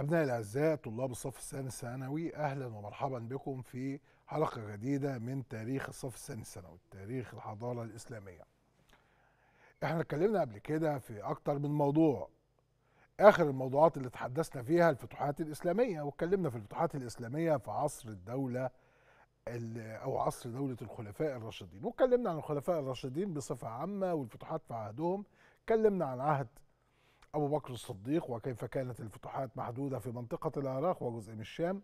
أبنائي الأعزاء طلاب الصف الثاني الثانوي أهلا ومرحبا بكم في حلقة جديدة من تاريخ الصف الثاني الثانوي تاريخ الحضارة الإسلامية احنا اتكلمنا قبل كده في أكتر من موضوع آخر الموضوعات اللي تحدثنا فيها الفتوحات الإسلامية واتكلمنا في الفتوحات الإسلامية في عصر الدولة أو عصر دولة الخلفاء الراشدين واتكلمنا عن الخلفاء الراشدين بصفة عامة والفتوحات في عهدهم اتكلمنا عن عهد أبو بكر الصديق وكيف كانت الفتوحات محدودة في منطقة العراق وجزء من الشام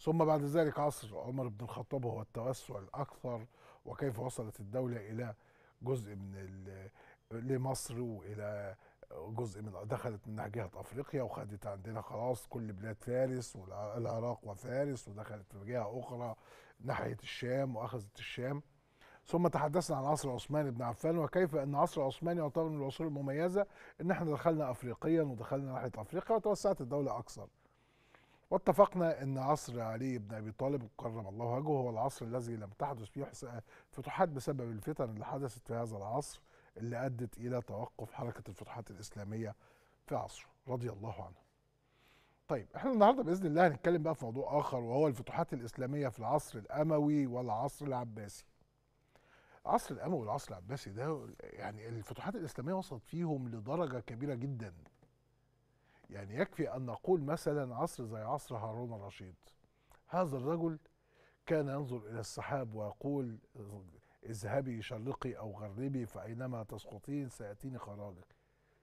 ثم بعد ذلك عصر عمر بن الخطاب هو التوسع الأكثر وكيف وصلت الدولة إلى جزء من لمصر وإلى جزء من دخلت من جهة أفريقيا وخدت عندنا خلاص كل بلاد فارس والعراق وفارس ودخلت في جهة أخرى ناحية الشام وأخذت الشام ثم تحدثنا عن عصر عثمان بن عفان وكيف ان عصر عثمان يعتبر من العصور المميزه ان احنا دخلنا افريقيا ودخلنا ناحيه افريقيا وتوسعت الدوله اكثر. واتفقنا ان عصر علي بن ابي طالب كرم الله وجهه هو العصر الذي لم تحدث فيه فتوحات بسبب الفتن اللي حدثت في هذا العصر اللي ادت الى توقف حركه الفتوحات الاسلاميه في عصره رضي الله عنه. طيب احنا النهارده باذن الله هنتكلم بقى في موضوع اخر وهو الفتوحات الاسلاميه في العصر الاموي والعصر العباسي. عصر الاموي والعصر العباسي ده يعني الفتوحات الاسلاميه وصلت فيهم لدرجه كبيره جدا يعني يكفي ان نقول مثلا عصر زي عصر هارون الرشيد هذا الرجل كان ينظر الى السحاب ويقول اذهبي شرقي او غربي فاينما تسقطين سياتيني خراجك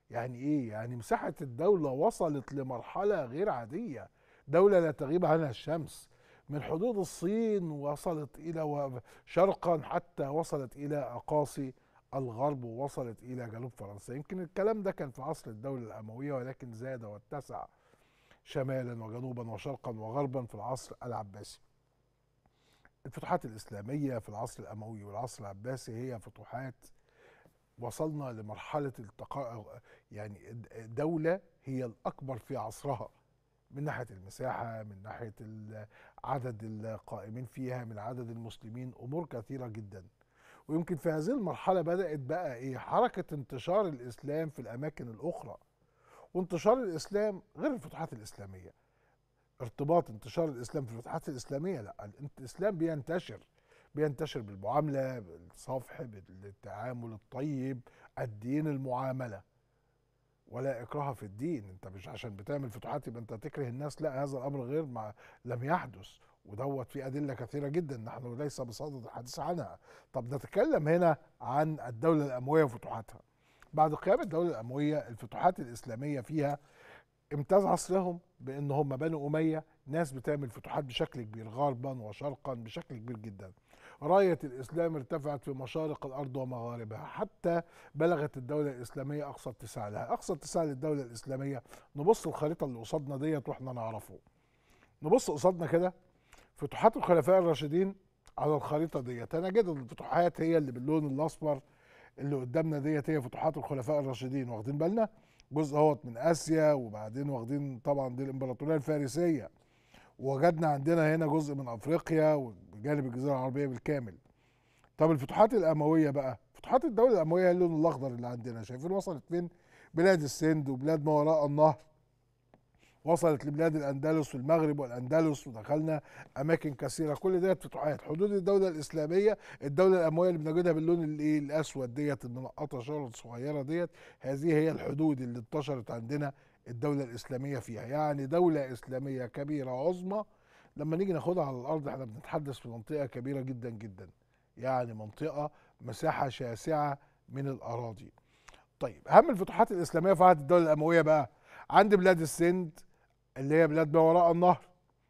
يعني ايه يعني مساحه الدوله وصلت لمرحله غير عاديه دوله لا تغيب عنها الشمس من حدود الصين وصلت إلى شرقا حتى وصلت إلى أقاصي الغرب ووصلت إلى جنوب فرنسا يمكن الكلام ده كان في عصر الدولة الأموية ولكن زاد واتسع شمالا وجنوبا وشرقا وغربا في العصر العباسي الفتوحات الإسلامية في العصر الأموي والعصر العباسي هي فتوحات وصلنا لمرحلة التقا... يعني دولة هي الأكبر في عصرها من ناحية المساحة من ناحية عدد القائمين فيها من عدد المسلمين امور كثيره جدا ويمكن في هذه المرحله بدات بقى ايه حركه انتشار الاسلام في الاماكن الاخرى وانتشار الاسلام غير الفتوحات الاسلاميه ارتباط انتشار الاسلام في الفتوحات الاسلاميه لا الاسلام بينتشر بينتشر بالمعامله بالصفح بالتعامل الطيب الدين المعامله ولا اكراه في الدين انت مش عشان بتعمل فتوحات يبقى انت تكره الناس لا هذا الامر غير ما لم يحدث ودوت في ادله كثيره جدا نحن ليس بصدد الحديث عنها طب نتكلم هنا عن الدوله الامويه وفتوحاتها بعد قيام الدوله الامويه الفتوحات الاسلاميه فيها امتاز عصرهم بان هم بنو اميه ناس بتعمل فتوحات بشكل كبير غربا وشرقا بشكل كبير جدا راية الإسلام ارتفعت في مشارق الأرض ومغاربها حتى بلغت الدولة الإسلامية أقصى اتساع لها أقصى اتساع للدولة الإسلامية نبص الخريطة اللي قصادنا ديت وإحنا نعرفه نبص قصادنا كده فتوحات الخلفاء الراشدين على الخريطة ديت أنا جد الفتوحات هي اللي باللون الأصفر اللي قدامنا ديت هي فتوحات الخلفاء الراشدين واخدين بالنا جزء اهوت من اسيا وبعدين واخدين طبعا دي الامبراطوريه الفارسيه وجدنا عندنا هنا جزء من افريقيا جانب الجزيره العربيه بالكامل طب الفتوحات الامويه بقى فتوحات الدوله الامويه هي اللون الاخضر اللي عندنا شايفين وصلت فين بلاد السند وبلاد ما وراء النهر وصلت لبلاد الاندلس والمغرب والاندلس ودخلنا اماكن كثيره كل ديت فتوحات حدود الدوله الاسلاميه الدوله الامويه اللي بنجدها باللون الايه الاسود ديت المنقطه شجره صغيره ديت هذه هي الحدود اللي انتشرت عندنا الدوله الاسلاميه فيها يعني دوله اسلاميه كبيره عظمى لما نيجي ناخدها على الارض احنا بنتحدث في منطقه كبيره جدا جدا يعني منطقه مساحه شاسعه من الاراضي طيب اهم الفتوحات الاسلاميه في عهد الدوله الامويه بقى عند بلاد السند اللي هي بلاد ما وراء النهر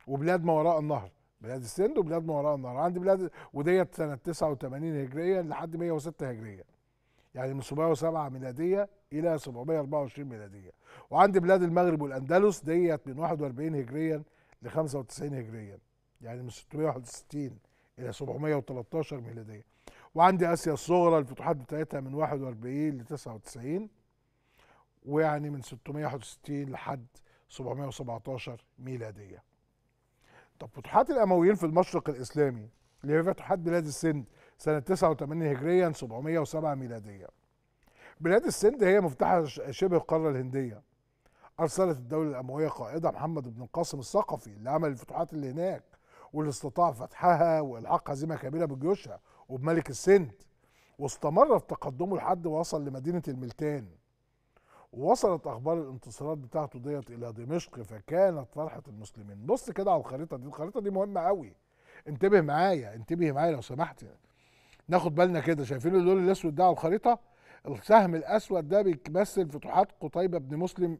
وبلاد ما وراء النهر بلاد السند وبلاد ما وراء النهر عند بلاد وديت سنه 89 هجريه لحد 106 هجريه يعني من 707 ميلاديه الى 724 ميلاديه وعند بلاد المغرب والاندلس ديت من 41 هجريا ل 95 هجريا يعني من 661 الى 713 ميلاديه وعندي اسيا الصغرى الفتوحات بتاعتها من 41 ل 99 ويعني من 661 لحد 717 ميلاديه طب فتوحات الامويين في المشرق الاسلامي اللي هي فتوحات بلاد السند سنه 89 هجريا 707 ميلادية بلاد السند هي مفتاح شبه القاره الهنديه أرسلت الدولة الأموية قائدها محمد بن القاسم الثقفي اللي عمل الفتوحات اللي هناك واللي استطاع فتحها وإلحاق هزيمة كبيرة بجيوشها وبملك السند واستمر في تقدمه لحد وصل لمدينة الملتان ووصلت أخبار الانتصارات بتاعته ديت إلى دمشق فكانت فرحة المسلمين بص كده على الخريطة دي الخريطة دي مهمة قوي انتبه معايا انتبه معايا لو سمحت ناخد بالنا كده شايفين اللون الأسود ده على الخريطة السهم الأسود ده بيمثل فتوحات قتيبه بن مسلم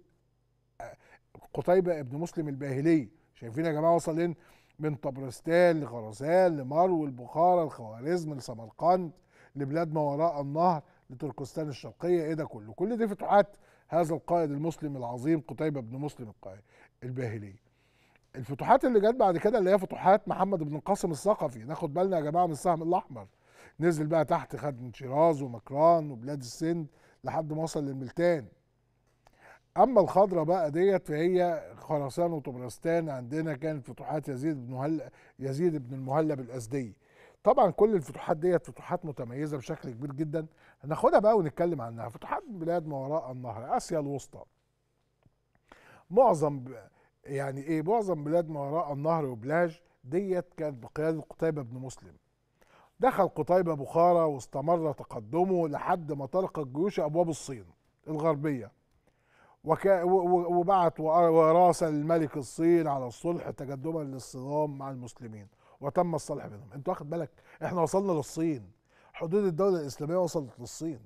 قتيبة ابن مسلم الباهلي شايفين يا جماعة وصل لين من طبرستان لغرزان لمرو البخارة الخوارزم لسمرقند لبلاد ما وراء النهر لتركستان الشرقية ايه ده كله كل دي فتوحات هذا القائد المسلم العظيم قتيبة بن مسلم الباهلي الفتوحات اللي جت بعد كده اللي هي فتوحات محمد بن القاسم الثقفي ناخد بالنا يا جماعة من السهم الأحمر نزل بقى تحت خد من شيراز ومكران وبلاد السند لحد ما وصل للملتان اما الخضره بقى ديت فهي خراسان وطبرستان عندنا كانت فتوحات يزيد بن هل... يزيد بن المهلب الازدي طبعا كل الفتوحات ديت فتوحات متميزه بشكل كبير جدا هناخدها بقى ونتكلم عنها فتوحات بلاد ما وراء النهر اسيا الوسطى معظم يعني ايه معظم بلاد ما وراء النهر وبلاج ديت كانت بقياده قتيبه بن مسلم دخل قتيبه بخارى واستمر تقدمه لحد ما طرق الجيوش ابواب الصين الغربيه وبعت وراسل الملك الصين على الصلح تجدما للصدام مع المسلمين وتم الصلح بينهم انت واخد بالك احنا وصلنا للصين حدود الدولة الإسلامية وصلت للصين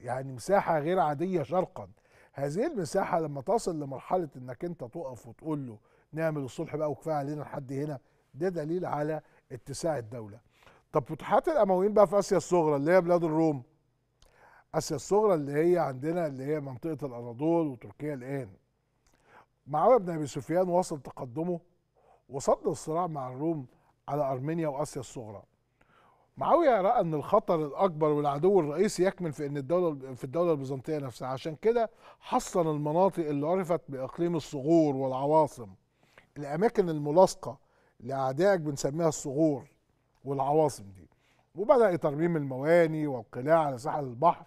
يعني مساحة غير عادية شرقا هذه المساحة لما تصل لمرحلة انك انت تقف وتقول له نعمل الصلح بقى وكفاية علينا لحد هنا ده دليل على اتساع الدولة طب فتوحات الأمويين بقى في آسيا الصغرى اللي هي بلاد الروم اسيا الصغرى اللي هي عندنا اللي هي منطقه الاناضول وتركيا الان معاويه بن ابي سفيان وصل تقدمه وصد الصراع مع الروم على ارمينيا واسيا الصغرى معاويه راى ان الخطر الاكبر والعدو الرئيسي يكمن في ان الدوله في الدوله البيزنطيه نفسها عشان كده حصن المناطق اللي عرفت باقليم الصغور والعواصم الاماكن الملاصقه لاعدائك بنسميها الصغور والعواصم دي وبدا ترميم المواني والقلاع على ساحل البحر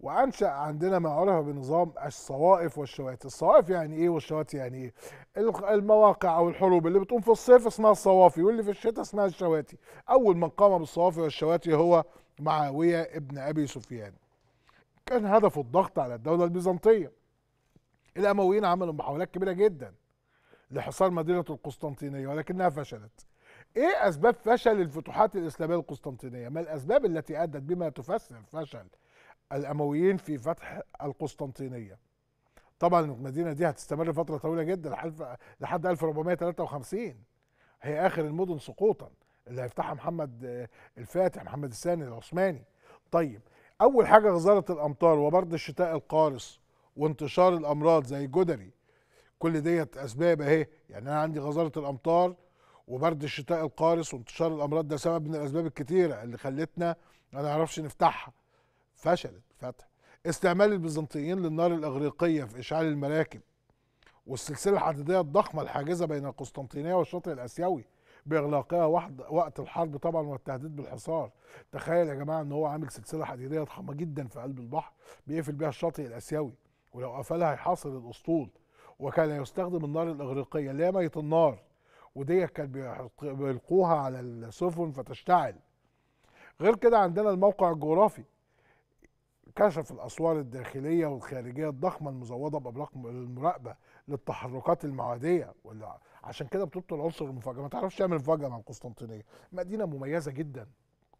وانشا عندنا ما عرف بنظام الصوائف والشوات الصوائف يعني ايه والشوات يعني ايه المواقع او الحروب اللي بتقوم في الصيف اسمها الصوافي واللي في الشتاء اسمها الشواتي اول من قام بالصوافي والشواتي هو معاويه ابن ابي سفيان كان هدفه الضغط على الدوله البيزنطيه الامويين عملوا محاولات كبيره جدا لحصار مدينه القسطنطينيه ولكنها فشلت ايه اسباب فشل الفتوحات الاسلاميه القسطنطينيه ما الاسباب التي ادت بما تفسر فشل الامويين في فتح القسطنطينيه طبعا المدينه دي هتستمر فتره طويله جدا لحد 1453 هي اخر المدن سقوطا اللي هيفتحها محمد الفاتح محمد الثاني العثماني طيب اول حاجه غزاره الامطار وبرد الشتاء القارس وانتشار الامراض زي الجدري كل ديت اسباب اهي يعني انا عندي غزاره الامطار وبرد الشتاء القارس وانتشار الامراض ده سبب من الاسباب الكتيره اللي خلتنا ما نعرفش نفتحها فشلت فتح استعمال البيزنطيين للنار الإغريقية في إشعال المراكب والسلسلة الحديدية الضخمة الحاجزة بين القسطنطينية والشاطئ الآسيوي بإغلاقها وقت الحرب طبعا والتهديد بالحصار تخيل يا جماعة إن هو عامل سلسلة حديدية ضخمة جدا في قلب البحر بيقفل بيها الشاطئ الآسيوي ولو قفلها هيحاصر الأسطول وكان يستخدم النار الإغريقية اللي هي مية النار ودي كان بيلقوها على السفن فتشتعل غير كده عندنا الموقع الجغرافي كشف الأسوار الداخلية والخارجية الضخمة المزودة بأبلاغ المراقبة للتحركات المعادية ولا عشان كده بطولة العنصر المفاجأة ما تعرفش تعمل مفاجأة مع القسطنطينية مدينة مميزة جدا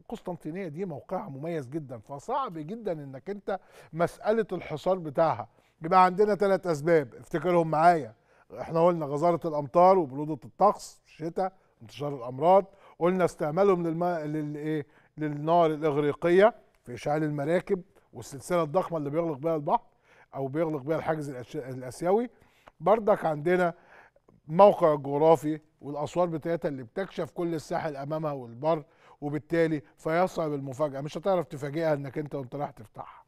القسطنطينية دي موقعها مميز جدا فصعب جدا انك انت مسألة الحصار بتاعها يبقى عندنا ثلاث أسباب افتكرهم معايا احنا قلنا غزارة الأمطار وبرودة الطقس في الشتاء انتشار الأمراض قلنا استعمالهم للما... للإيه للنار الإغريقية في إشعال المراكب والسلسله الضخمه اللي بيغلق بها البحر او بيغلق بها الحاجز الاسيوي بردك عندنا موقع جغرافي والاسوار بتاعتها اللي بتكشف كل الساحل امامها والبر وبالتالي فيصعب المفاجاه مش هتعرف تفاجئها انك انت وانت رايح تفتحها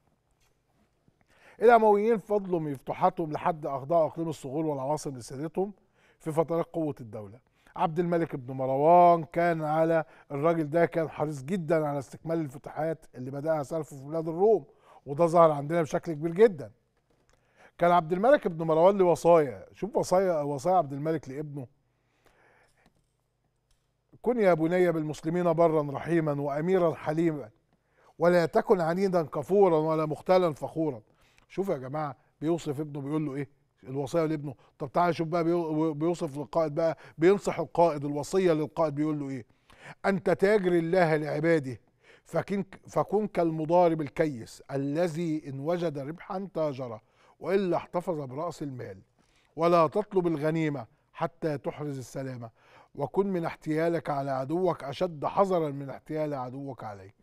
الامويين فضلوا من فتوحاتهم لحد اخضاع اقليم الصغور والعناصر اللي في فترات قوه الدوله عبد الملك بن مروان كان على الراجل ده كان حريص جدا على استكمال الفتوحات اللي بداها سلفه في بلاد الروم وده ظهر عندنا بشكل كبير جدا كان عبد الملك بن مروان له وصايا شوف وصايا وصايا عبد الملك لابنه كن يا بني بالمسلمين برا رحيما واميرا حليما ولا تكن عنيدا كفورا ولا مختالا فخورا شوفوا يا جماعه بيوصف ابنه بيقول له ايه الوصايا لابنه طب تعالى شوف بقى بيوصف للقائد بقى بينصح القائد الوصيه للقائد بيقول له ايه انت تاجر الله لعباده فكن كالمضارب الكيس الذي إن وجد ربحا تاجر وإلا احتفظ برأس المال ولا تطلب الغنيمة حتى تحرز السلامة وكن من احتيالك على عدوك أشد حذرا من احتيال عدوك عليك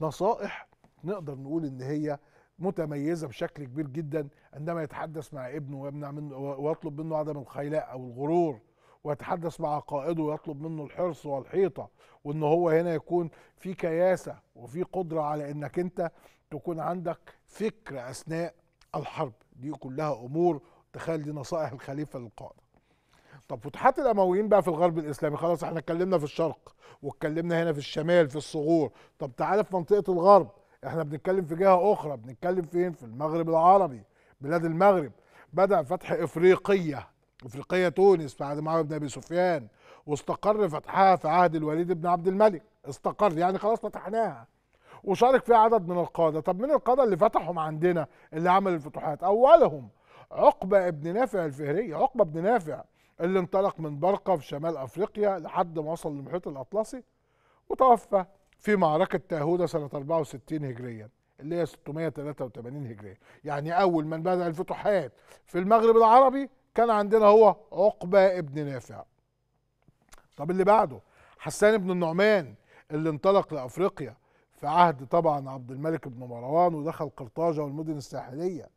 نصائح نقدر نقول إن هي متميزه بشكل كبير جدا عندما يتحدث مع ابنه ويمنع منه ويطلب منه عدم الخيلاء او الغرور ويتحدث مع قائده ويطلب منه الحرص والحيطه وان هو هنا يكون في كياسه وفي قدره على انك انت تكون عندك فكر اثناء الحرب دي كلها امور تخيل دي نصائح الخليفه للقائد طب فتوحات الامويين بقى في الغرب الاسلامي خلاص احنا اتكلمنا في الشرق واتكلمنا هنا في الشمال في الصغور طب تعالى في منطقه الغرب احنا بنتكلم في جهه اخرى بنتكلم فين في المغرب العربي بلاد المغرب بدا فتح افريقيه إفريقية تونس في عهد معاوية بن أبي سفيان واستقر فتحها في عهد الوليد بن عبد الملك استقر يعني خلاص فتحناها وشارك فيها عدد من القادة طب من القادة اللي فتحهم عندنا اللي عمل الفتوحات أولهم عقبة بن نافع الفهري عقبة بن نافع اللي انطلق من برقة في شمال أفريقيا لحد ما وصل للمحيط الأطلسي وتوفى في معركة تاهودة سنة 64 هجريا اللي هي 683 هجرية يعني أول من بدأ الفتوحات في المغرب العربي كان عندنا هو عقبه ابن نافع طب اللي بعده حسان بن النعمان اللي انطلق لافريقيا في عهد طبعا عبد الملك بن مروان ودخل قرطاجه والمدن الساحليه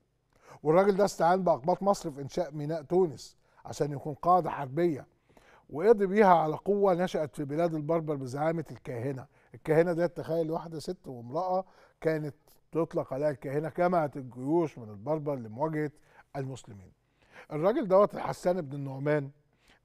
والراجل ده استعان باقباط مصر في انشاء ميناء تونس عشان يكون قاعده حربيه وقضي بيها على قوه نشات في بلاد البربر بزعامه الكاهنه الكاهنه ديت تخيل واحده ست وامراه كانت تطلق عليها الكاهنه جمعت الجيوش من البربر لمواجهه المسلمين الراجل دوت حسان بن النعمان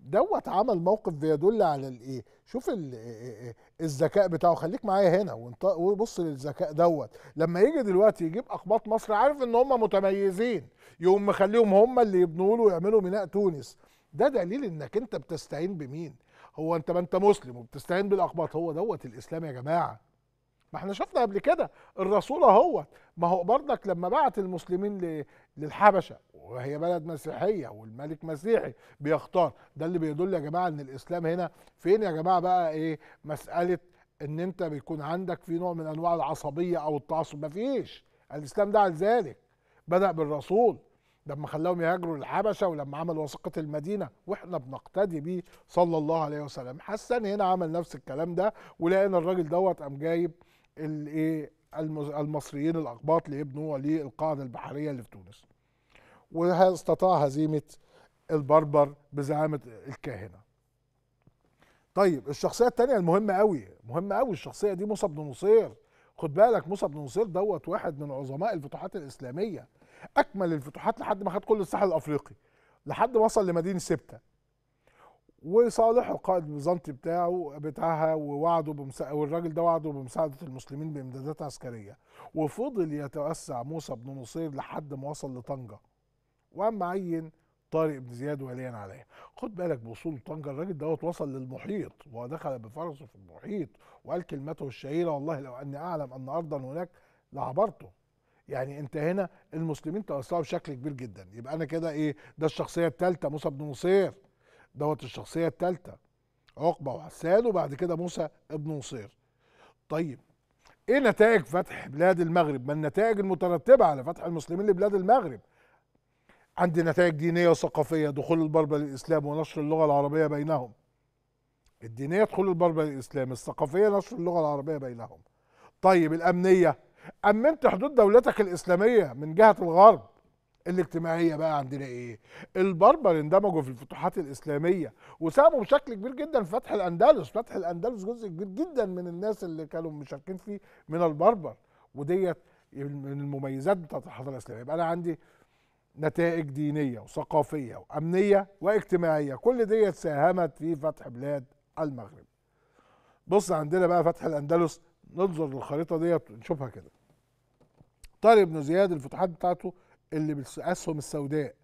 دوت عمل موقف بيدل على الايه شوف إيه- إيه- إيه- الذكاء بتاعه خليك معايا هنا وبص للذكاء دوت لما يجي دلوقتي يجيب اقباط مصر عارف ان هم متميزين يقوم مخليهم هم اللي يبنوا له ويعملوا ميناء تونس ده دليل انك انت بتستعين بمين هو انت ما انت مسلم وبتستعين بالاقباط هو دوت الاسلام يا جماعه ما احنا شفنا قبل كده الرسول اهوت ما هو برضك لما بعت المسلمين للحبشه وهي بلد مسيحيه والملك مسيحي بيختار ده اللي بيدل يا جماعه ان الاسلام هنا فين يا جماعه بقى ايه مساله ان انت بيكون عندك في نوع من انواع العصبيه او التعصب مفيش الاسلام ده على ذلك بدا بالرسول لما خلاهم يهاجروا للحبشه ولما عمل وثيقه المدينه واحنا بنقتدي بيه صلى الله عليه وسلم حسن هنا عمل نفس الكلام ده ولقينا الراجل دوت قام جايب الايه المصريين الأقباط ليبنوا للقاعدة البحرية اللي في تونس واستطاع هزيمة البربر بزعامة الكاهنة طيب الشخصية الثانيه المهمة قوي مهمة قوي الشخصية دي موسى بن نصير خد بالك موسى بن نصير دوت واحد من عظماء الفتوحات الإسلامية أكمل الفتوحات لحد ما خد كل الساحل الأفريقي لحد ما وصل لمدينة سبتة وصالح القائد البيزنطي بتاعه بتاعها ووعده بمسا... والراجل ده وعده بمساعده المسلمين بامدادات عسكريه وفضل يتوسع موسى بن نصير لحد ما وصل لطنجه وقام عين طارق بن زياد وليا عليه خد بالك بوصول طنجه الراجل دوت وصل للمحيط ودخل بفرسه في المحيط وقال كلمته الشهيره والله لو اني اعلم ان ارضا هناك لعبرته يعني انت هنا المسلمين توسعوا بشكل كبير جدا يبقى انا كده ايه ده الشخصيه الثالثه موسى بن نصير دوت الشخصيه الثالثه عقبه وحسان وبعد كده موسى ابن نصير طيب ايه نتائج فتح بلاد المغرب ما النتائج المترتبه على فتح المسلمين لبلاد المغرب عندي نتائج دينيه وثقافيه دخول البربر للاسلام ونشر اللغه العربيه بينهم الدينيه دخول البربر للاسلام الثقافيه نشر اللغه العربيه بينهم طيب الامنيه امنت حدود دولتك الاسلاميه من جهه الغرب الاجتماعيه بقى عندنا ايه البربر اندمجوا في الفتوحات الاسلاميه وساهموا بشكل كبير جدا في فتح الاندلس فتح الاندلس جزء كبير جدا من الناس اللي كانوا مشاركين فيه من البربر وديت من المميزات بتاعت الحضاره الاسلاميه يبقى انا عندي نتائج دينيه وثقافيه وامنيه واجتماعيه كل ديت ساهمت في فتح بلاد المغرب بص عندنا بقى فتح الاندلس ننظر للخريطه ديت نشوفها كده طارق بن زياد الفتوحات بتاعته اللي بالاسهم السوداء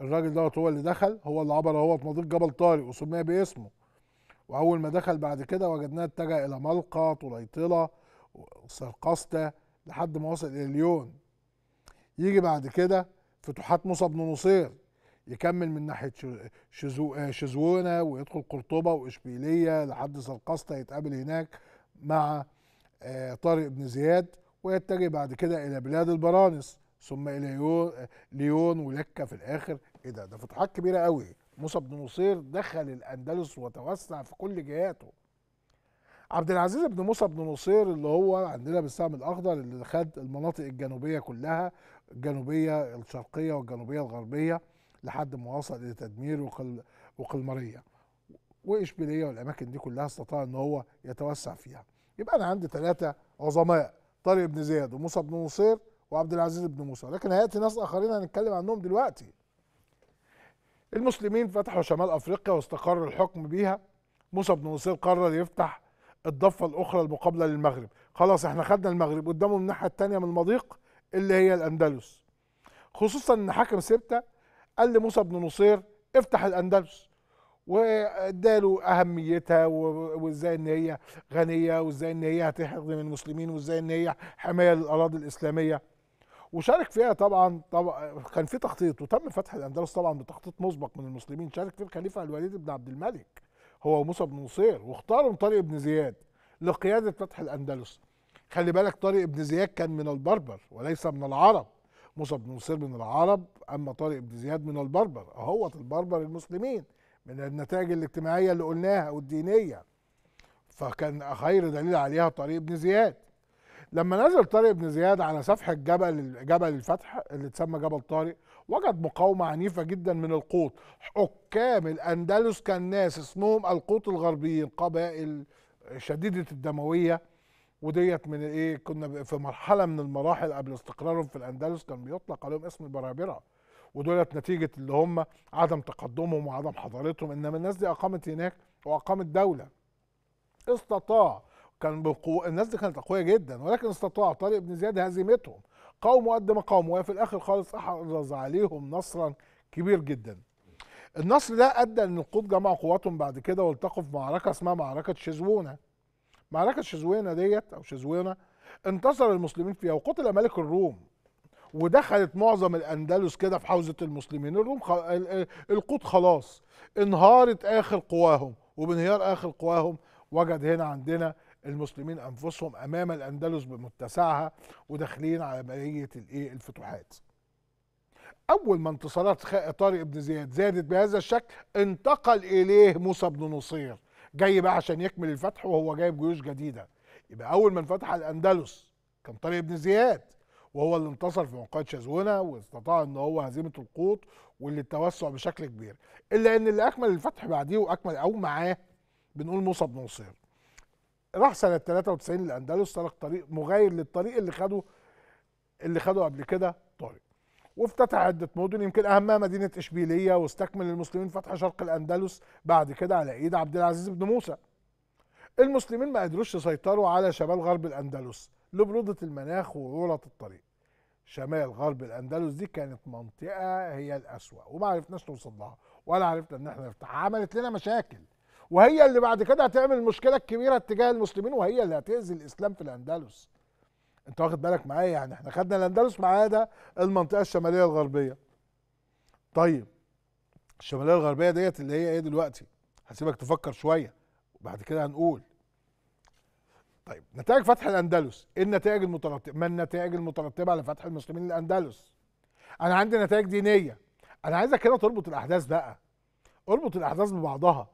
الراجل دوت هو اللي دخل هو اللي عبر اهوت مضيق جبل طارق وسمي باسمه واول ما دخل بعد كده وجدناه اتجه الى ملقا طليطله وسرقسطه لحد ما وصل الى ليون يجي بعد كده فتوحات موسى بن نصير يكمل من ناحيه شزو شزونه ويدخل قرطبه واشبيليه لحد سرقسطه يتقابل هناك مع آه، طارق بن زياد ويتجه بعد كده الى بلاد البرانس ثم الى ليون ولكه في الاخر ايه ده ده فتوحات كبيره قوي موسى بن نصير دخل الاندلس وتوسع في كل جهاته عبد العزيز بن موسى بن نصير اللي هو عندنا بالسهم الاخضر اللي خد المناطق الجنوبيه كلها الجنوبيه الشرقيه والجنوبيه الغربيه لحد ما وصل الى تدمير وقل وقلمريه واشبيليه والاماكن دي كلها استطاع ان هو يتوسع فيها يبقى انا عندي ثلاثه عظماء طارق بن زياد وموسى بن نصير وعبد العزيز بن موسى لكن هياتي ناس اخرين هنتكلم عنهم دلوقتي المسلمين فتحوا شمال افريقيا واستقر الحكم بيها موسى بن نصير قرر يفتح الضفه الاخرى المقابله للمغرب خلاص احنا خدنا المغرب قدامه من الناحيه الثانيه من المضيق اللي هي الاندلس خصوصا ان حاكم سبته قال لموسى بن نصير افتح الاندلس واداله اهميتها وازاي ان هي غنيه وازاي ان هي هتخدم المسلمين وازاي ان هي حمايه للاراضي الاسلاميه وشارك فيها طبعا طبعا كان في تخطيط وتم فتح الاندلس طبعا بتخطيط مسبق من المسلمين شارك فيه الخليفه الوليد بن عبد الملك هو وموسى بن نصير واختاروا طارق بن زياد لقياده فتح الاندلس خلي بالك طارق بن زياد كان من البربر وليس من العرب موسى بن نصير من العرب اما طارق بن زياد من البربر اهوت البربر المسلمين من النتائج الاجتماعيه اللي قلناها والدينيه فكان خير دليل عليها طارق بن زياد لما نزل طارق بن زياد على سفح الجبل جبل الفتح اللي اتسمى جبل طارق وجد مقاومة عنيفة جدا من القوط حكام الأندلس كان ناس اسمهم القوط الغربيين قبائل شديدة الدموية وديت من ايه كنا في مرحلة من المراحل قبل استقرارهم في الأندلس كان بيطلق عليهم اسم البرابرة ودولت نتيجة اللي هم عدم تقدمهم وعدم حضارتهم إنما الناس دي أقامت هناك وأقامت دولة استطاع كان بقوة الناس دي كانت قوية جدا ولكن استطاع طارق بن زياد هزيمتهم قاوموا قد ما قاوموا وفي الآخر خالص أحرز عليهم نصرا كبير جدا النصر ده أدى أن القوط جمعوا قواتهم بعد كده والتقوا في معركة اسمها معركة شزوونة معركة شزوونه ديت أو شزوونه انتصر المسلمين فيها وقتل ملك الروم ودخلت معظم الاندلس كده في حوزه المسلمين الروم خ... القوط خلاص انهارت اخر قواهم وبانهيار اخر قواهم وجد هنا عندنا المسلمين انفسهم امام الاندلس بمتسعها وداخلين على بقيه الايه الفتوحات اول ما انتصارات طارق بن زياد زادت بهذا الشكل انتقل اليه موسى بن نصير جاي بقى عشان يكمل الفتح وهو جايب جيوش جديده يبقى اول ما انفتح الاندلس كان طارق بن زياد وهو اللي انتصر في منقذ شزونه واستطاع ان هو هزيمه القوط واللي التوسع بشكل كبير الا ان اللي اكمل الفتح بعديه واكمل او معاه بنقول موسى بن نصير راح سنه 93 للاندلس سلك طريق مغاير للطريق اللي خده اللي خده قبل كده طارق وافتتح عده مدن يمكن اهمها مدينه اشبيليه واستكمل المسلمين فتح شرق الاندلس بعد كده على ايد عبد العزيز بن موسى المسلمين ما قدروش يسيطروا على شمال غرب الاندلس لبرودة المناخ وعورة الطريق شمال غرب الأندلس دي كانت منطقة هي الأسوأ وما عرفناش نوصل لها ولا عرفنا إن احنا نفتحها عملت لنا مشاكل وهي اللي بعد كده هتعمل المشكله الكبيره اتجاه المسلمين وهي اللي هتاذي الاسلام في الاندلس انت واخد بالك معايا يعني احنا خدنا الاندلس معايا ده المنطقه الشماليه الغربيه طيب الشماليه الغربيه ديت اللي هي ايه دلوقتي هسيبك تفكر شويه وبعد كده هنقول طيب نتائج فتح الاندلس ايه النتائج المترتبه ما النتائج المترتبه على فتح المسلمين للاندلس انا عندي نتائج دينيه انا عايزك هنا تربط الاحداث بقى اربط الاحداث ببعضها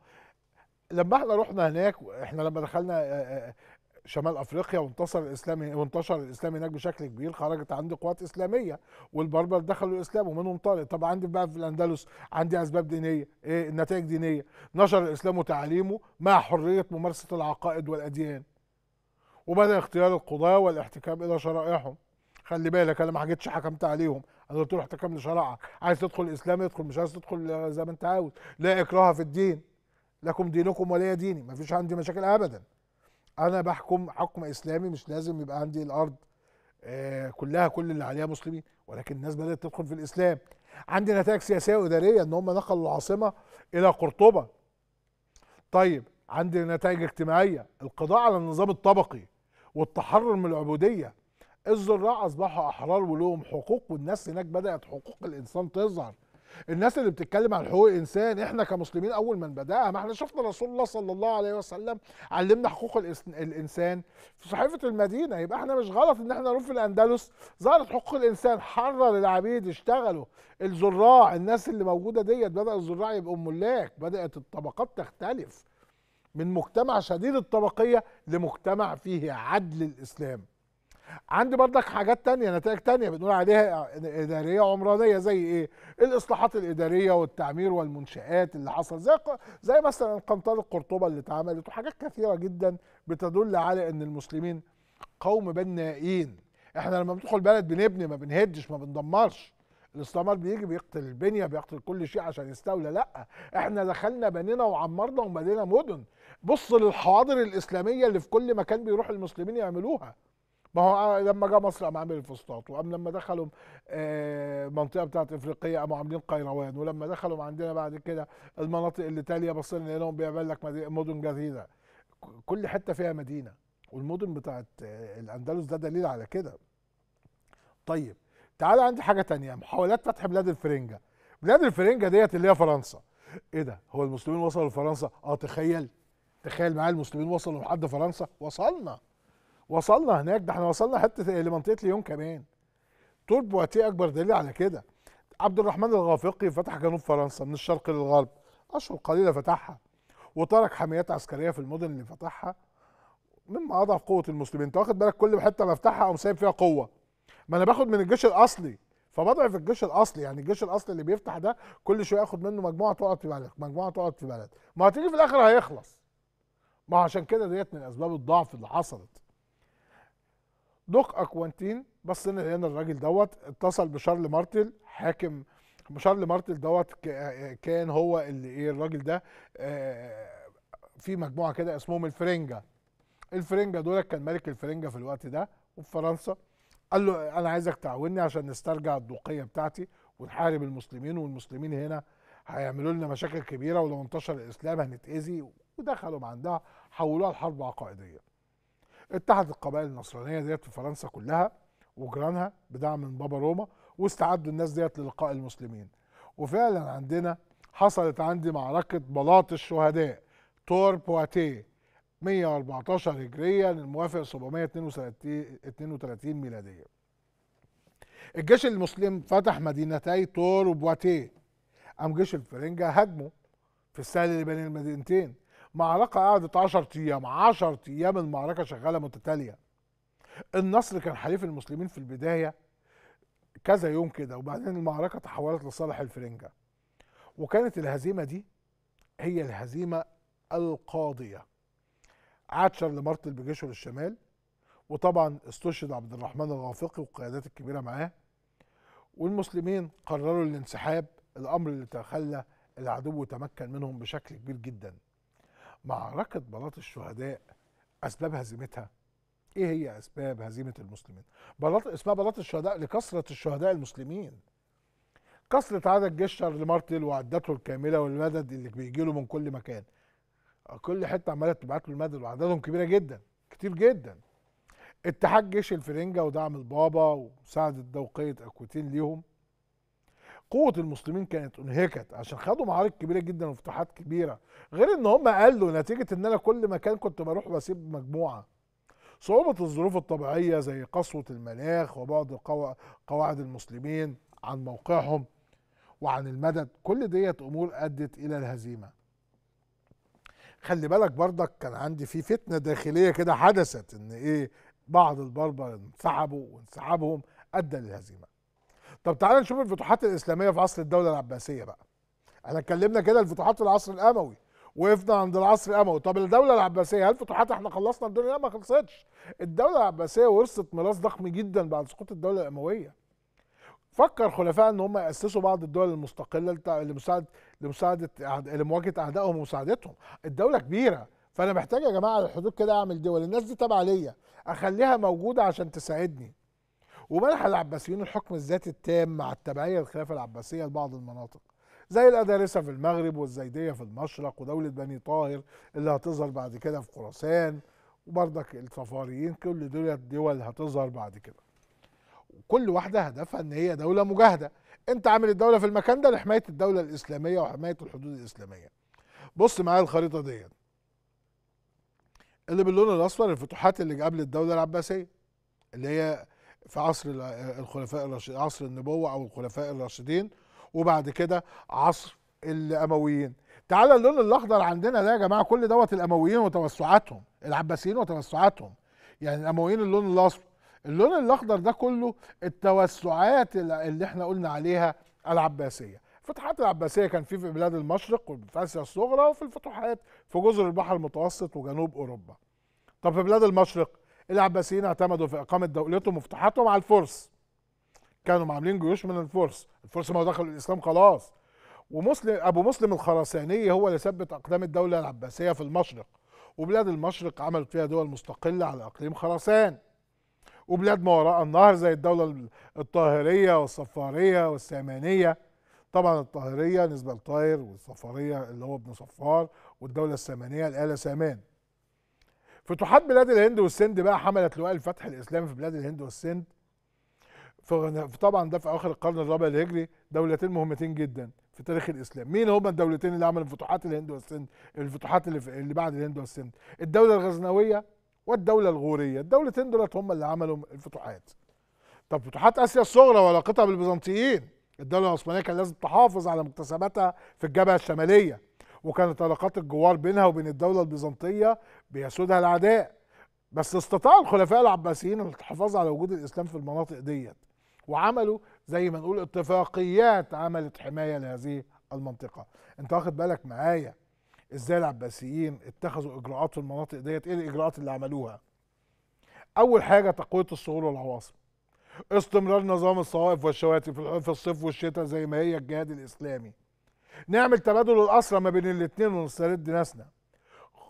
لما احنا رحنا هناك احنا لما دخلنا آه، آه، آه، شمال افريقيا وانتصر الاسلام وانتشر الاسلام هناك بشكل كبير خرجت عندي قوات اسلاميه والبربر دخلوا الاسلام ومنهم طارق طب عندي بقى في الاندلس عندي اسباب دينيه ايه النتائج دينيه نشر الاسلام وتعليمه مع حريه ممارسه العقائد والاديان وبدا اختيار القضاه والاحتكام الى شرائعهم خلي بالك انا ما حكيتش حكمت عليهم انا قلت له احتكام لشرائعك عايز تدخل الاسلام ادخل مش عايز تدخل زي ما انت عاوز لا اكراه في الدين لكم دينكم ولي ديني مفيش عندي مشاكل ابدا انا بحكم حكم اسلامي مش لازم يبقى عندي الارض آه، كلها كل اللي عليها مسلمين ولكن الناس بدات تدخل في الاسلام عندي نتائج سياسيه واداريه ان هم نقلوا العاصمه الى قرطبه طيب عندي نتائج اجتماعيه القضاء على النظام الطبقي والتحرر من العبوديه الزراعة اصبحوا احرار ولهم حقوق والناس هناك بدات حقوق الانسان تظهر الناس اللي بتتكلم عن حقوق الانسان احنا كمسلمين اول من بداها ما احنا شفنا رسول الله صلى الله عليه وسلم علمنا حقوق الانسان في صحيفه المدينه يبقى احنا مش غلط ان احنا نروح في الاندلس ظهرت حقوق الانسان حرر العبيد اشتغلوا الزراع الناس اللي موجوده ديت بدا الزراع يبقوا ملاك بدات الطبقات تختلف من مجتمع شديد الطبقيه لمجتمع فيه عدل الاسلام عندي برضك حاجات تانية نتائج تانية بنقول عليها إدارية عمرانية زي إيه؟ الإصلاحات الإدارية والتعمير والمنشآت اللي حصل زي زي مثلا قنطرة قرطبة اللي اتعملت وحاجات كثيرة جدا بتدل على إن المسلمين قوم بنائين إحنا لما بندخل بلد بنبني ما بنهدش ما بندمرش الاستعمار بيجي بيقتل البنيه بيقتل كل شيء عشان يستولى لا احنا دخلنا بنينا وعمرنا وبنينا مدن بص للحواضر الاسلاميه اللي في كل مكان بيروح المسلمين يعملوها ما هو آه، لما جه مصر قام عامل الفسطاط وقام لما دخلوا آه، منطقه بتاعت افريقيا قاموا عاملين قيروان ولما دخلوا عندنا بعد كده المناطق اللي تاليه بصينا لقيناهم بيعمل لك مدن جديده كل حته فيها مدينه والمدن بتاعت آه، الاندلس ده دليل على كده طيب تعال عندي حاجه تانية محاولات فتح بلاد الفرنجه بلاد الفرنجه ديت اللي هي فرنسا ايه ده هو المسلمين وصلوا لفرنسا اه تخيل تخيل معايا المسلمين وصلوا لحد فرنسا وصلنا وصلنا هناك ده احنا وصلنا حته لمنطقه ليون كمان طول بواتيه اكبر دليل على كده عبد الرحمن الغافقي فتح جنوب فرنسا من الشرق للغرب اشهر قليله فتحها وترك حميات عسكريه في المدن اللي فتحها مما اضعف قوه المسلمين انت واخد بالك كل حته بفتحها او سايب فيها قوه ما انا باخد من الجيش الاصلي فبضعف الجيش الاصلي يعني الجيش الاصلي اللي بيفتح ده كل شويه اخد منه مجموعه تقعد في بلد مجموعه تقعد في بلد ما هتيجي في الاخر هيخلص ما عشان كده ديت من اسباب الضعف اللي حصلت دوك اكوانتين بص هنا الراجل دوت اتصل بشارل مارتل حاكم شارل مارتل دوت كان هو اللي ايه الراجل ده آه، في مجموعه كده اسمهم الفرنجه الفرنجه دول كان ملك الفرنجه في الوقت ده وفي فرنسا قال له انا عايزك تعاوني عشان نسترجع الدوقيه بتاعتي ونحارب المسلمين والمسلمين هنا هيعملوا لنا مشاكل كبيره ولو انتشر الاسلام هنتاذي ودخلوا عندها حولوها لحرب عقائديه اتحدت القبائل النصرانيه ديت في فرنسا كلها وجيرانها بدعم من بابا روما واستعدوا الناس ديت للقاء المسلمين وفعلا عندنا حصلت عندي معركه بلاط الشهداء تور بواتيه 114 هجريه للموافق 732 ميلاديه الجيش المسلم فتح مدينتي تور وبواتيه قام جيش الفرنجه هاجمه في السهل اللي بين المدينتين معركه قعدت 10 ايام 10 ايام المعركه شغاله متتاليه النصر كان حليف المسلمين في البدايه كذا يوم كده وبعدين المعركه تحولت لصالح الفرنجه وكانت الهزيمه دي هي الهزيمه القاضيه عاد مارتل بجيشه للشمال وطبعا استشهد عبد الرحمن الرافقي والقيادات الكبيره معاه والمسلمين قرروا الانسحاب الامر اللي تخلى العدو وتمكن منهم بشكل كبير جدا معركة بلاط الشهداء أسباب هزيمتها إيه هي أسباب هزيمة المسلمين؟ بلاط اسمها بلاط الشهداء لكثرة الشهداء المسلمين. كثرة عدد جيشر لمارتل وعدته الكاملة والمدد اللي بيجي له من كل مكان. آه، كل حتة عمالة تبعت له المدد وعددهم كبيرة جدا، كتير جدا. اتحاد جيش الفرنجة ودعم البابا ومساعدة دوقية أكوتين ليهم قوه المسلمين كانت انهكت عشان خدوا معارك كبيره جدا وفتوحات كبيره غير ان هم قالوا نتيجه ان انا كل مكان كنت بروح بسيب مجموعه صعوبه الظروف الطبيعيه زي قسوه المناخ وبعد قواعد المسلمين عن موقعهم وعن المدد كل ديت امور ادت الى الهزيمه خلي بالك برضك كان عندي في فتنه داخليه كده حدثت ان ايه بعض البربر انسحبوا وانسحابهم ادى للهزيمه طب تعالى نشوف الفتوحات الاسلاميه في عصر الدوله العباسيه بقى احنا اتكلمنا كده الفتوحات في العصر الاموي وقفنا عند العصر الاموي طب الدوله العباسيه هل فتوحات احنا خلصنا الدنيا لا ما خلصتش الدوله العباسيه ورثت ميراث ضخم جدا بعد سقوط الدوله الامويه فكر خلفاء ان هم ياسسوا بعض الدول المستقله لمساعده لمساعده لمواجهه اعدائهم ومساعدتهم الدوله كبيره فانا محتاج يا جماعه الحدود كده اعمل دول الناس دي تابعه ليا اخليها موجوده عشان تساعدني ومنح العباسيون الحكم الذاتي التام مع التبعية للخلافة العباسية لبعض المناطق زي الأدارسة في المغرب والزيدية في المشرق ودولة بني طاهر اللي هتظهر بعد كده في خراسان وبرضك الصفاريين كل دول الدول هتظهر بعد كده وكل واحدة هدفها ان هي دولة مجاهدة انت عامل الدولة في المكان ده لحماية الدولة الإسلامية وحماية الحدود الإسلامية بص معايا الخريطة ديت اللي باللون الأصفر الفتوحات اللي قبل الدولة العباسية اللي هي في عصر الخلفاء الراشدين عصر النبوة أو الخلفاء الراشدين وبعد كده عصر الأمويين تعالى اللون الأخضر عندنا ده يا جماعة كل دوت الأمويين وتوسعاتهم العباسيين وتوسعاتهم يعني الأمويين اللون الأصفر اللون الأخضر ده كله التوسعات اللي احنا قلنا عليها العباسية الفتوحات العباسية كان في في بلاد المشرق وفي آسيا الصغرى وفي الفتوحات في جزر البحر المتوسط وجنوب أوروبا طب في بلاد المشرق العباسيين اعتمدوا في اقامه دولتهم وفتوحاتهم على الفرس كانوا عاملين جيوش من الفرس الفرس ما دخلوا الاسلام خلاص ومسلم ابو مسلم الخراساني هو اللي ثبت اقدام الدوله العباسيه في المشرق وبلاد المشرق عملت فيها دول مستقله على اقليم خراسان وبلاد ما وراء النهر زي الدوله الطاهريه والصفاريه والسامانيه طبعا الطاهريه نسبه لطاهر والصفاريه اللي هو ابن صفار والدوله السامانيه الاله سامان فتوحات بلاد الهند والسند بقى حملت لواء الفتح الاسلامي في بلاد الهند والسند طبعا ده في اواخر القرن الرابع الهجري دولتين مهمتين جدا في تاريخ الاسلام مين هما الدولتين اللي عملوا فتوحات الهند والسند الفتوحات اللي, اللي بعد الهند والسند الدوله الغزنويه والدوله الغوريه الدولتين دولت هما اللي عملوا الفتوحات طب فتوحات اسيا الصغرى وعلاقتها بالبيزنطيين الدوله العثمانيه كان لازم تحافظ على مكتسباتها في الجبهه الشماليه وكانت علاقات الجوار بينها وبين الدوله البيزنطيه بيسودها العداء بس استطاع الخلفاء العباسيين الحفاظ على وجود الاسلام في المناطق ديت وعملوا زي ما نقول اتفاقيات عملت حمايه لهذه المنطقه انت واخد بالك معايا ازاي العباسيين اتخذوا اجراءات في المناطق ديت ايه الاجراءات اللي عملوها اول حاجه تقويه الصخور والعواصم استمرار نظام الصوائف والشواتي في الصيف والشتاء زي ما هي الجهاد الاسلامي نعمل تبادل الاسرى ما بين الاثنين ونسترد ناسنا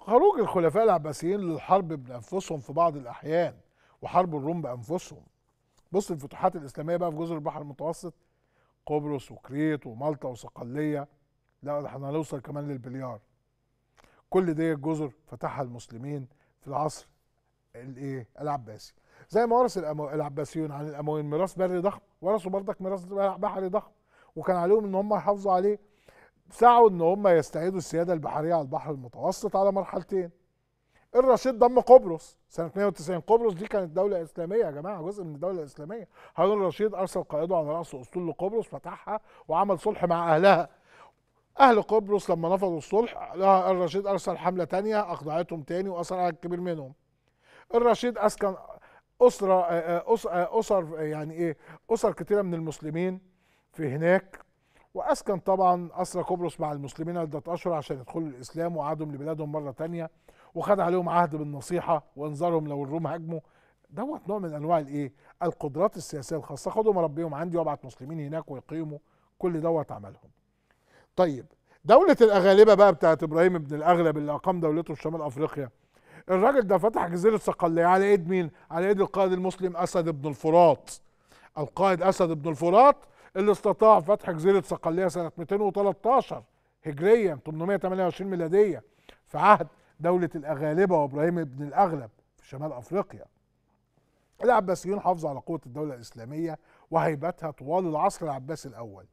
خروج الخلفاء العباسيين للحرب بأنفسهم في بعض الأحيان وحرب الروم بأنفسهم بص الفتوحات الإسلامية بقى في جزر البحر المتوسط قبرص وكريت ومالطا وصقلية لا احنا هنوصل كمان للبليار كل دي الجزر فتحها المسلمين في العصر الايه العباسي زي ما ورث العباسيون عن الامويين ميراث بري ضخم ورثوا برضك ميراث بحري ضخم وكان عليهم ان هم يحافظوا عليه سعوا ان هم يستعيدوا السياده البحريه على البحر المتوسط على مرحلتين الرشيد ضم قبرص سنه 92 قبرص دي كانت دوله اسلاميه يا جماعه جزء من الدوله الاسلاميه هارون الرشيد ارسل قائده على راس اسطول لقبرص فتحها وعمل صلح مع اهلها اهل قبرص لما نفضوا الصلح الرشيد ارسل حمله تانية اخضعتهم تاني واثر على الكبير منهم الرشيد اسكن اسره اسر يعني ايه اسر كتيره من المسلمين في هناك واسكن طبعا اسرى قبرص مع المسلمين عده اشهر عشان يدخلوا الاسلام وعادهم لبلادهم مره تانية وخد عليهم عهد بالنصيحه وانذارهم لو الروم هاجموا دوت نوع من انواع الايه؟ القدرات السياسيه الخاصه خدهم اربيهم عندي وابعت مسلمين هناك ويقيموا كل دوت عملهم. طيب دولة الأغالبة بقى بتاعت إبراهيم بن الأغلب اللي أقام دولته في شمال أفريقيا الراجل ده فتح جزيرة صقلية على إيد مين؟ على إيد القائد المسلم أسد بن الفرات القائد أسد بن الفرات اللي استطاع فتح جزيره صقليه سنه 213 هجريا 828 ميلاديه في عهد دوله الاغالبه وابراهيم بن الاغلب في شمال افريقيا. العباسيون حافظوا على قوه الدوله الاسلاميه وهيبتها طوال العصر العباسي الاول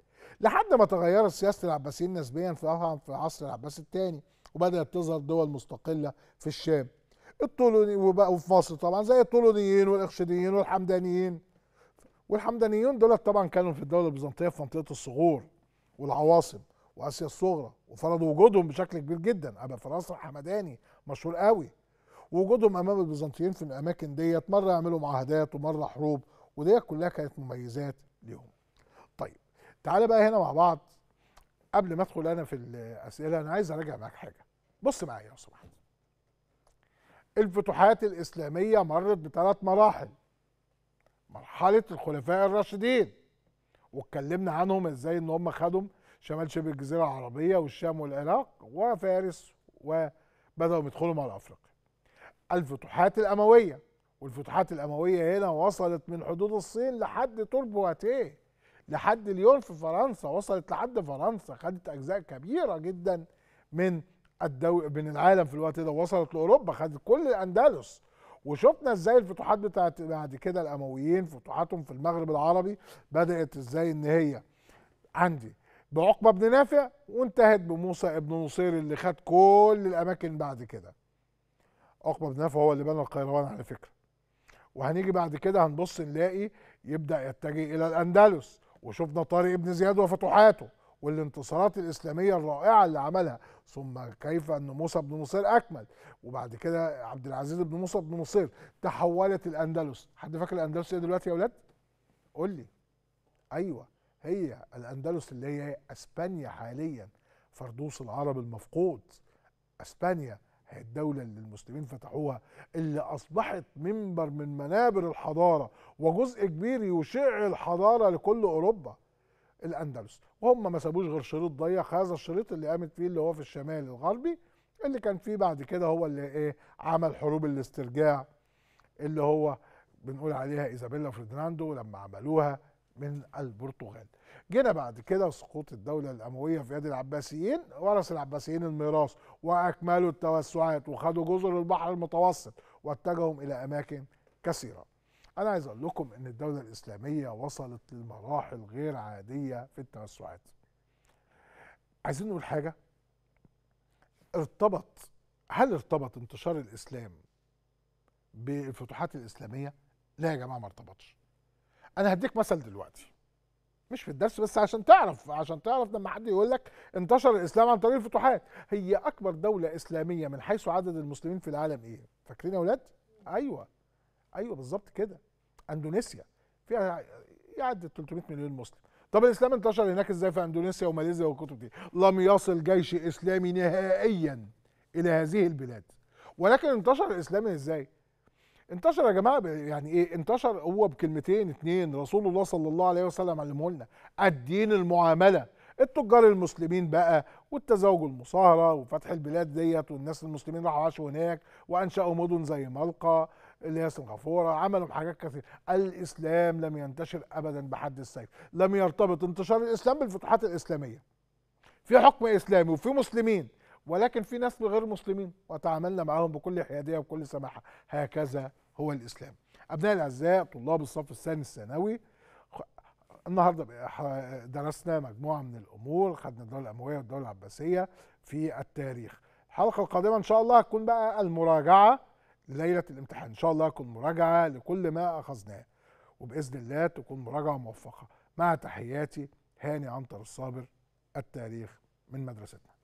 لحد ما تغيرت سياسه العباسيين نسبيا في عصر العباس الثاني وبدات تظهر دول مستقله في الشام الطولوني وبقوا في مصر طبعا زي الطولونيين والاخشديين والحمدانيين والحمدانيون دولت طبعا كانوا في الدوله البيزنطيه في منطقه الصغور والعواصم واسيا الصغرى وفرضوا وجودهم بشكل كبير جدا ابا فراس الحمداني مشهور قوي وجودهم امام البيزنطيين في الاماكن ديت مره يعملوا معاهدات ومره حروب وديت كلها كانت مميزات ليهم طيب تعالى بقى هنا مع بعض قبل ما ادخل انا في الاسئله انا عايز اراجع معاك حاجه بص معايا لو سمحت الفتوحات الاسلاميه مرت بثلاث مراحل مرحله الخلفاء الراشدين واتكلمنا عنهم ازاي ان هم خدوا شمال شبه الجزيره العربيه والشام والعراق وفارس وبداوا يدخلوا مع افريقيا الفتوحات الامويه والفتوحات الامويه هنا وصلت من حدود الصين لحد توربواتيه لحد ليون في فرنسا وصلت لحد فرنسا خدت اجزاء كبيره جدا من الدو... من العالم في الوقت ده وصلت لاوروبا خدت كل الاندلس وشفنا ازاي الفتوحات بتاعت بعد كده الامويين فتوحاتهم في المغرب العربي بدات ازاي ان هي عندي بعقبه بن نافع وانتهت بموسى ابن نصير اللي خد كل الاماكن بعد كده عقبه بن نافع هو اللي بنى القيروان على فكره وهنيجي بعد كده هنبص نلاقي يبدا يتجه الى الاندلس وشفنا طارق بن زياد وفتوحاته والانتصارات الاسلاميه الرائعه اللي عملها ثم كيف ان موسى بن نصير اكمل وبعد كده عبد العزيز بن موسى بن نصير تحولت الاندلس حد فاكر الاندلس ايه دلوقتي يا ولاد قول لي ايوه هي الاندلس اللي هي اسبانيا حاليا فردوس العرب المفقود اسبانيا هي الدولة اللي المسلمين فتحوها اللي أصبحت منبر من منابر الحضارة وجزء كبير يشع الحضارة لكل أوروبا الاندلس وهم ما سابوش غير شريط ضيق هذا الشريط اللي قامت فيه اللي هو في الشمال الغربي اللي كان فيه بعد كده هو اللي ايه عمل حروب الاسترجاع اللي هو بنقول عليها ايزابيلا فرديناندو لما عملوها من البرتغال جينا بعد كده سقوط الدولة الأموية في يد العباسيين ورث العباسيين الميراث وأكملوا التوسعات وخدوا جزر البحر المتوسط واتجهوا إلى أماكن كثيرة انا عايز اقول لكم ان الدوله الاسلاميه وصلت لمراحل غير عاديه في التوسعات عايزين نقول حاجه ارتبط هل ارتبط انتشار الاسلام بالفتوحات الاسلاميه لا يا جماعه ما ارتبطش انا هديك مثل دلوقتي مش في الدرس بس عشان تعرف عشان تعرف لما حد يقول لك انتشر الاسلام عن طريق الفتوحات هي اكبر دوله اسلاميه من حيث عدد المسلمين في العالم ايه فاكرين يا اولاد ايوه ايوه بالظبط كده اندونيسيا فيها يعدي 300 مليون مسلم طب الاسلام انتشر هناك ازاي في اندونيسيا وماليزيا والكتب دي لم يصل جيش اسلامي نهائيا الى هذه البلاد ولكن انتشر الاسلام ازاي انتشر يا جماعه يعني ايه انتشر هو بكلمتين اتنين رسول الله صلى الله عليه وسلم علمه لنا الدين المعامله التجار المسلمين بقى والتزاوج المصاهره وفتح البلاد ديت والناس المسلمين راحوا عاشوا هناك وانشاوا مدن زي ملقا اللي هي سنغافوره عملوا حاجات كثيره الاسلام لم ينتشر ابدا بحد السيف لم يرتبط انتشار الاسلام بالفتوحات الاسلاميه في حكم اسلامي وفي مسلمين ولكن في ناس غير مسلمين وتعاملنا معهم بكل حياديه وكل سماحه هكذا هو الاسلام ابنائي الاعزاء طلاب الصف الثاني الثانوي النهارده درسنا مجموعه من الامور خدنا الدوله الامويه والدوله العباسيه في التاريخ الحلقه القادمه ان شاء الله هتكون بقى المراجعه لليله الامتحان ان شاء الله تكون مراجعه لكل ما اخذناه وباذن الله تكون مراجعه موفقه مع تحياتي هاني عنتر الصابر التاريخ من مدرستنا